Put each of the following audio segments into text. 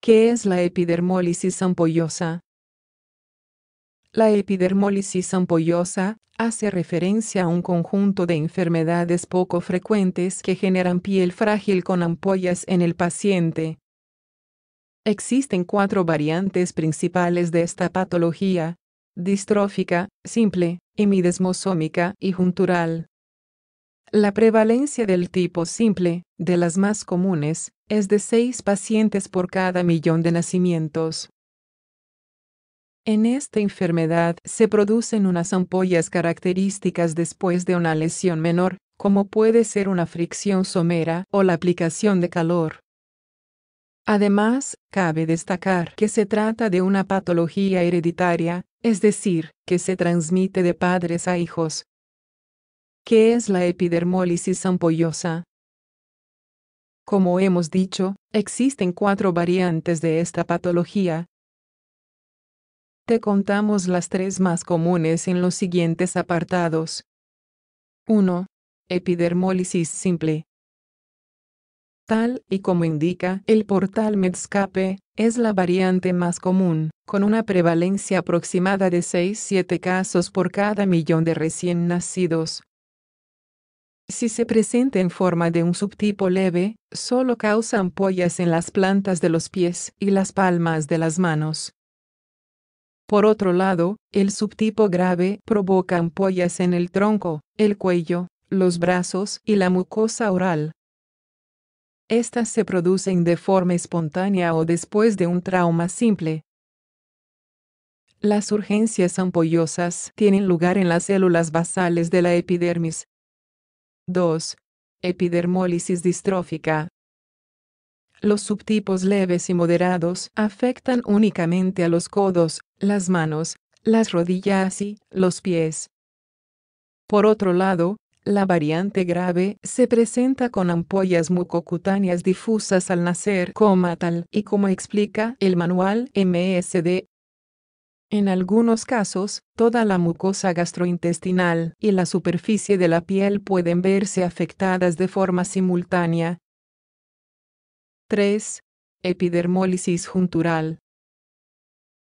¿Qué es la epidermólisis ampollosa? La epidermólisis ampollosa hace referencia a un conjunto de enfermedades poco frecuentes que generan piel frágil con ampollas en el paciente. Existen cuatro variantes principales de esta patología. Distrófica, simple, mi y juntural. La prevalencia del tipo simple, de las más comunes, es de seis pacientes por cada millón de nacimientos. En esta enfermedad se producen unas ampollas características después de una lesión menor, como puede ser una fricción somera o la aplicación de calor. Además, cabe destacar que se trata de una patología hereditaria, es decir, que se transmite de padres a hijos. ¿Qué es la epidermólisis ampollosa? Como hemos dicho, existen cuatro variantes de esta patología. Te contamos las tres más comunes en los siguientes apartados. 1. Epidermólisis simple. Tal y como indica el portal Medscape, es la variante más común, con una prevalencia aproximada de 6-7 casos por cada millón de recién nacidos. Si se presenta en forma de un subtipo leve, solo causa ampollas en las plantas de los pies y las palmas de las manos. Por otro lado, el subtipo grave provoca ampollas en el tronco, el cuello, los brazos y la mucosa oral. Estas se producen de forma espontánea o después de un trauma simple. Las urgencias ampollosas tienen lugar en las células basales de la epidermis. 2. Epidermólisis distrófica. Los subtipos leves y moderados afectan únicamente a los codos, las manos, las rodillas y los pies. Por otro lado, la variante grave se presenta con ampollas mucocutáneas difusas al nacer, como tal y como explica el manual MSD. En algunos casos, toda la mucosa gastrointestinal y la superficie de la piel pueden verse afectadas de forma simultánea. 3. Epidermólisis juntural.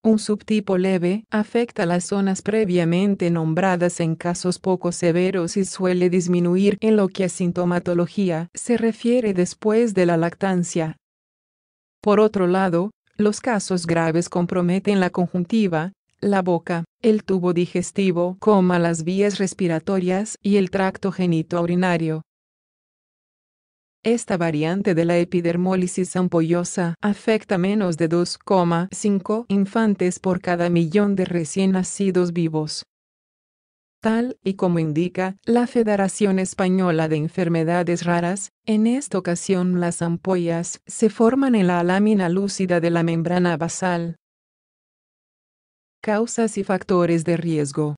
Un subtipo leve afecta las zonas previamente nombradas en casos poco severos y suele disminuir en lo que a sintomatología se refiere después de la lactancia. Por otro lado, los casos graves comprometen la conjuntiva, la boca, el tubo digestivo, coma las vías respiratorias y el tracto genito-urinario. Esta variante de la epidermólisis ampollosa afecta menos de 2,5 infantes por cada millón de recién nacidos vivos. Tal y como indica la Federación Española de Enfermedades Raras, en esta ocasión las ampollas se forman en la lámina lúcida de la membrana basal. Causas y factores de riesgo.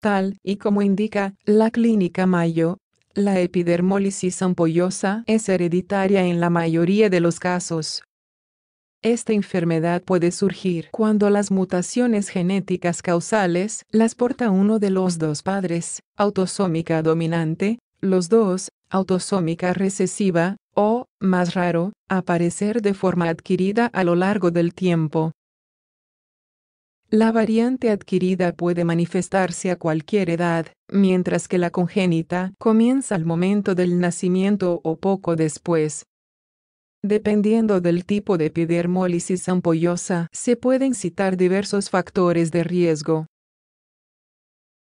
Tal y como indica la Clínica Mayo, la epidermólisis ampollosa es hereditaria en la mayoría de los casos. Esta enfermedad puede surgir cuando las mutaciones genéticas causales las porta uno de los dos padres, autosómica dominante, los dos, autosómica recesiva, o, más raro, aparecer de forma adquirida a lo largo del tiempo. La variante adquirida puede manifestarse a cualquier edad, mientras que la congénita comienza al momento del nacimiento o poco después. Dependiendo del tipo de epidermólisis ampollosa, se pueden citar diversos factores de riesgo.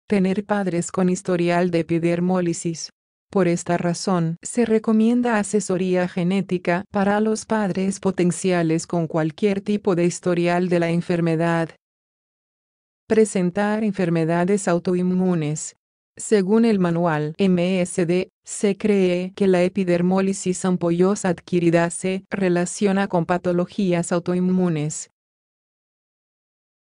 Tener padres con historial de epidermólisis. Por esta razón, se recomienda asesoría genética para los padres potenciales con cualquier tipo de historial de la enfermedad, presentar enfermedades autoinmunes. Según el manual MSD, se cree que la epidermólisis ampollosa adquirida se relaciona con patologías autoinmunes.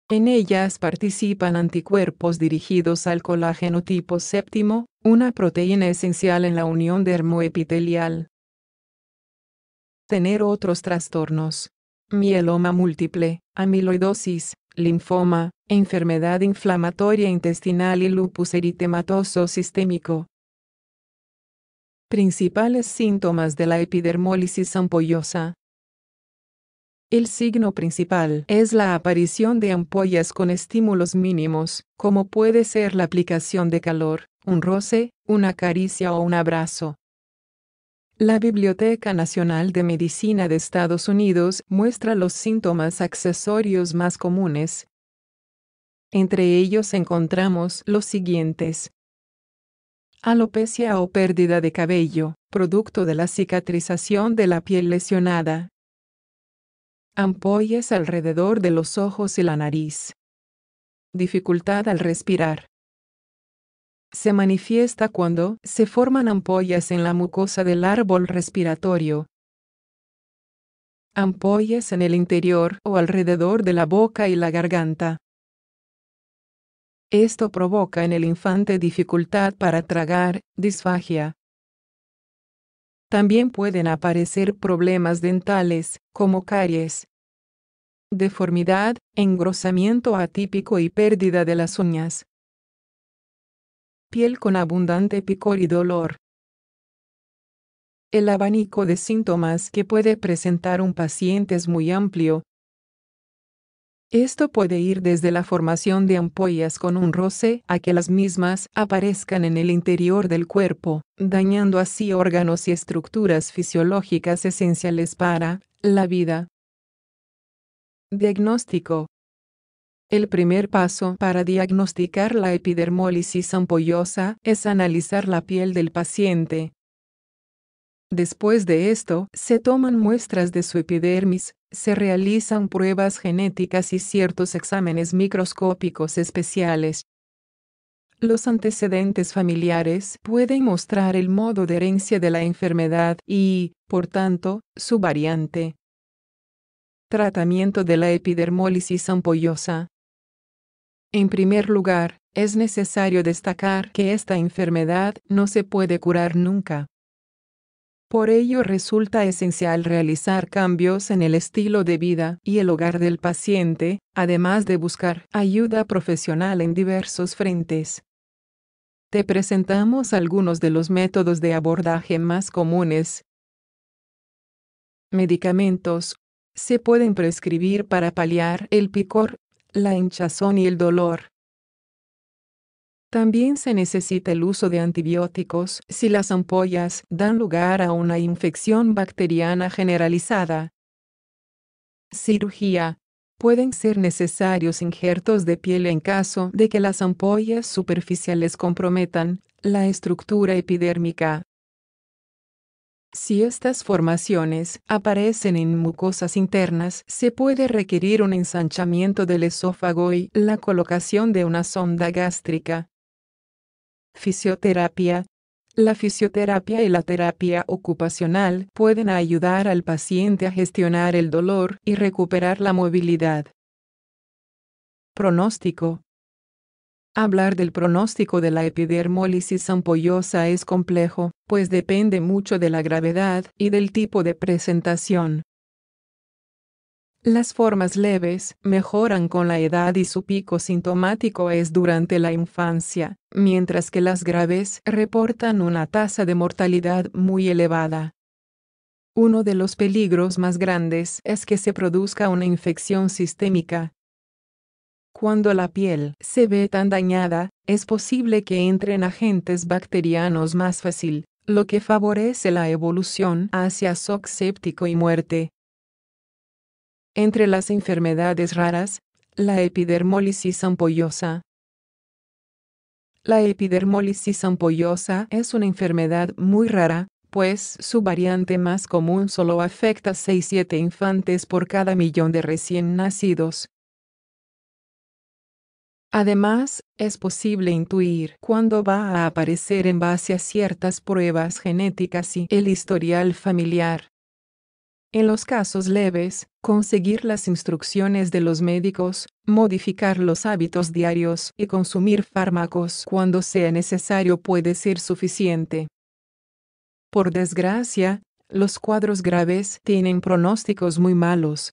En ellas participan anticuerpos dirigidos al colágeno tipo séptimo, una proteína esencial en la unión dermoepitelial. Tener otros trastornos. Mieloma múltiple, amiloidosis, linfoma, enfermedad inflamatoria intestinal y lupus eritematoso sistémico. Principales síntomas de la epidermólisis ampollosa. El signo principal es la aparición de ampollas con estímulos mínimos, como puede ser la aplicación de calor, un roce, una caricia o un abrazo. La Biblioteca Nacional de Medicina de Estados Unidos muestra los síntomas accesorios más comunes. Entre ellos encontramos los siguientes. Alopecia o pérdida de cabello, producto de la cicatrización de la piel lesionada. Ampollas alrededor de los ojos y la nariz. Dificultad al respirar. Se manifiesta cuando se forman ampollas en la mucosa del árbol respiratorio, ampollas en el interior o alrededor de la boca y la garganta. Esto provoca en el infante dificultad para tragar, disfagia. También pueden aparecer problemas dentales, como caries, deformidad, engrosamiento atípico y pérdida de las uñas piel con abundante picor y dolor. El abanico de síntomas que puede presentar un paciente es muy amplio. Esto puede ir desde la formación de ampollas con un roce a que las mismas aparezcan en el interior del cuerpo, dañando así órganos y estructuras fisiológicas esenciales para la vida. Diagnóstico. El primer paso para diagnosticar la epidermólisis ampollosa es analizar la piel del paciente. Después de esto, se toman muestras de su epidermis, se realizan pruebas genéticas y ciertos exámenes microscópicos especiales. Los antecedentes familiares pueden mostrar el modo de herencia de la enfermedad y, por tanto, su variante. Tratamiento de la epidermólisis ampollosa. En primer lugar, es necesario destacar que esta enfermedad no se puede curar nunca. Por ello resulta esencial realizar cambios en el estilo de vida y el hogar del paciente, además de buscar ayuda profesional en diversos frentes. Te presentamos algunos de los métodos de abordaje más comunes. Medicamentos. Se pueden prescribir para paliar el picor la hinchazón y el dolor. También se necesita el uso de antibióticos si las ampollas dan lugar a una infección bacteriana generalizada. Cirugía. Pueden ser necesarios injertos de piel en caso de que las ampollas superficiales comprometan la estructura epidérmica. Si estas formaciones aparecen en mucosas internas, se puede requerir un ensanchamiento del esófago y la colocación de una sonda gástrica. Fisioterapia. La fisioterapia y la terapia ocupacional pueden ayudar al paciente a gestionar el dolor y recuperar la movilidad. Pronóstico. Hablar del pronóstico de la epidermólisis ampollosa es complejo, pues depende mucho de la gravedad y del tipo de presentación. Las formas leves mejoran con la edad y su pico sintomático es durante la infancia, mientras que las graves reportan una tasa de mortalidad muy elevada. Uno de los peligros más grandes es que se produzca una infección sistémica, cuando la piel se ve tan dañada, es posible que entren agentes bacterianos más fácil, lo que favorece la evolución hacia shock séptico y muerte. Entre las enfermedades raras, la epidermólisis ampollosa. La epidermólisis ampollosa es una enfermedad muy rara, pues su variante más común solo afecta 6-7 infantes por cada millón de recién nacidos, Además, es posible intuir cuándo va a aparecer en base a ciertas pruebas genéticas y el historial familiar. En los casos leves, conseguir las instrucciones de los médicos, modificar los hábitos diarios y consumir fármacos cuando sea necesario puede ser suficiente. Por desgracia, los cuadros graves tienen pronósticos muy malos,